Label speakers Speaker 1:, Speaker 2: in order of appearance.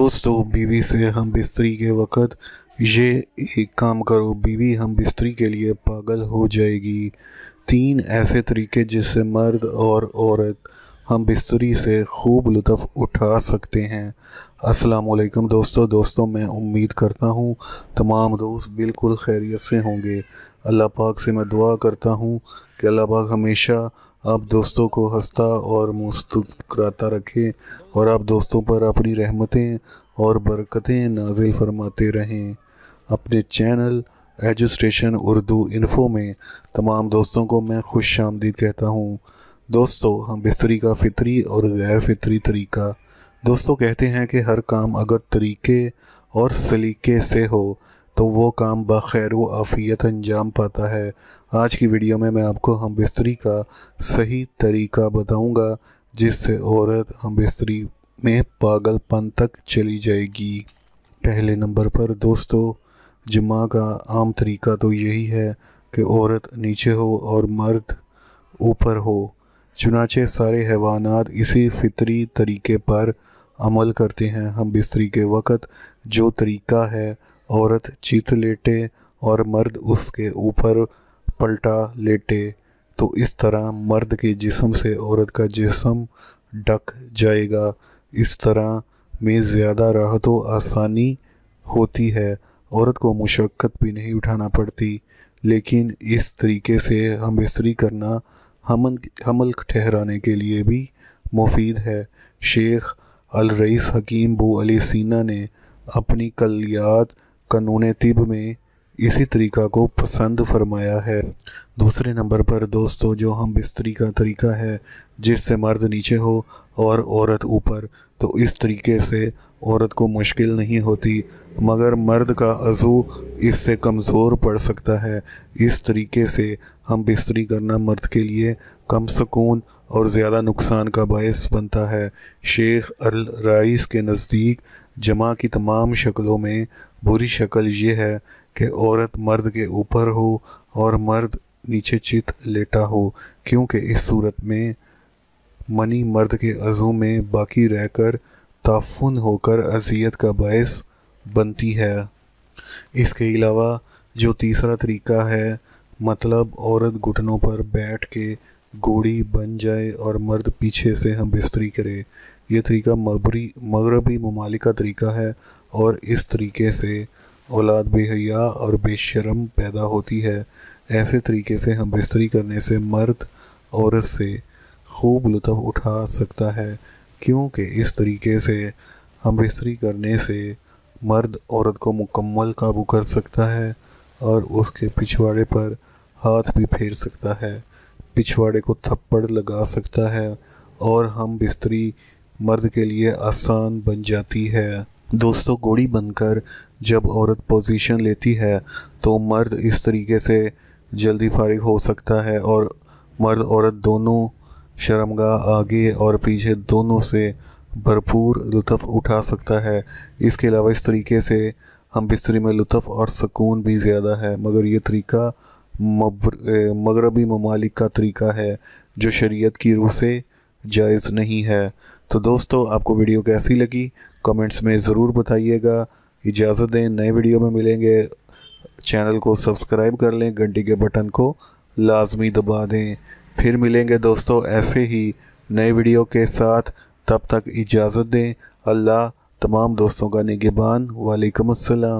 Speaker 1: दोस्तों बीवी से हम बिस्तरी के वक़्त ये एक काम करो बीवी हम बिस्तरी के लिए पागल हो जाएगी तीन ऐसे तरीके जिससे मर्द और औरत हम बिस्तरी से खूब लुत्फ़ उठा सकते हैं असलकम दोस्तों दोस्तों मैं उम्मीद करता हूँ तमाम दोस्त बिल्कुल खैरियत से होंगे अल्लाह पाक से मैं दुआ करता हूँ कि अल्लाह पाक हमेशा आप दोस्तों को हंसता और मुस्कुराता रखें और आप दोस्तों पर अपनी रहमतें और बरकतें नाजिल फरमाते रहें अपने चैनल एजुस्टेशन उर्दू इन्फो में तमाम दोस्तों को मैं खुश आमदीद कहता हूँ दोस्तों हम बिस्तरी का फितरी और गैर फितरी तरीका दोस्तों कहते हैं कि हर काम अगर तरीके और सलीके से हो तो वो काम बखैर व आफ़ियत अंजाम पाता है आज की वीडियो में मैं आपको हम बिस्तरी का सही तरीका बताऊंगा जिससे औरत हम बिस्तरी में पागलपन तक चली जाएगी पहले नंबर पर दोस्तों जुमा का आम तरीका तो यही है कि औरत नीचे हो और मर्द ऊपर हो चुनाचे सारे हैवानात इसी फितरी तरीके पर अमल करते हैं हम बिस्तरी के वक़्त जो तरीका है औरत चीत लेटे और मर्द उसके ऊपर पलटा लेटे तो इस तरह मर्द के जिसम से औरत का जिसम ढक जाएगा इस तरह में ज़्यादा राहत तो व आसानी होती है औरत को मुशक्क़त भी नहीं उठाना पड़ती लेकिन इस तरीके से हम स्त्री करना हमन हमल ठहराने के लिए भी मुफीद है शेख रईस हकीम बू अली सीना ने अपनी कलियात कानून तिब में इसी तरीक़ा को पसंद फरमाया है दूसरे नंबर पर दोस्तों जो हम बिस्तरी का तरीका है जिससे मर्द नीचे हो और औरत ऊपर तो इस तरीके से औरत को मुश्किल नहीं होती मगर मर्द का अज़ू इससे कमज़ोर पड़ सकता है इस तरीके से हम बिस्तरी करना मर्द के लिए कम सुकून और ज़्यादा नुकसान का बायस बनता है शेख अल राइस के नज़दीक जमा की तमाम शक्लों में बुरी शक्ल ये है कि औरत मर्द के ऊपर हो और मर्द नीचे चित लेटा हो क्योंकि इस सूरत में मनी मर्द के अज़ू में बाकी रहकर कर ताफुन होकर अजियत का बायस बनती है इसके अलावा जो तीसरा तरीका है मतलब औरत घुटनों पर बैठ के गोड़ी बन जाए और मर्द पीछे से हम बिस्तरी करे ये तरीका मबरी मगरबी ममालिक का तरीका है और इस तरीके से औलाद बेहया और बेशरम पैदा होती है ऐसे तरीके से हम बिस्तरी करने से मर्द औरत से खूब लुत्फ़ उठा सकता है क्योंकि इस तरीके से हम बिस्तरी करने से मर्द औरत को मुकम्मल काबू कर सकता है और उसके पिछवाड़े पर हाथ भी फेर सकता है पिछवाड़े को थप्पड़ लगा सकता है और हम बिस्तरी मर्द के लिए आसान बन जाती है दोस्तों गोड़ी बनकर जब औरत पोजीशन लेती है तो मर्द इस तरीके से जल्दी फारिग हो सकता है और मर्द औरत दोनों शर्मगा आगे और पीछे दोनों से भरपूर लुत्फ़ उठा सकता है इसके अलावा इस तरीके से हम बिस्तरी में लुत्फ़ और सुकून भी ज़्यादा है मगर ये तरीका मगरबी ममालिक का तरीका है जो शरीयत की रूह से जायज़ नहीं है तो दोस्तों आपको वीडियो कैसी लगी कमेंट्स में ज़रूर बताइएगा इजाज़त दें नए वीडियो में मिलेंगे चैनल को सब्सक्राइब कर लें घंटी के बटन को लाजमी दबा दें फिर मिलेंगे दोस्तों ऐसे ही नए वीडियो के साथ तब तक इजाज़त दें अल्लाह तमाम दोस्तों का निगेबान वालेकुम अस्सलाम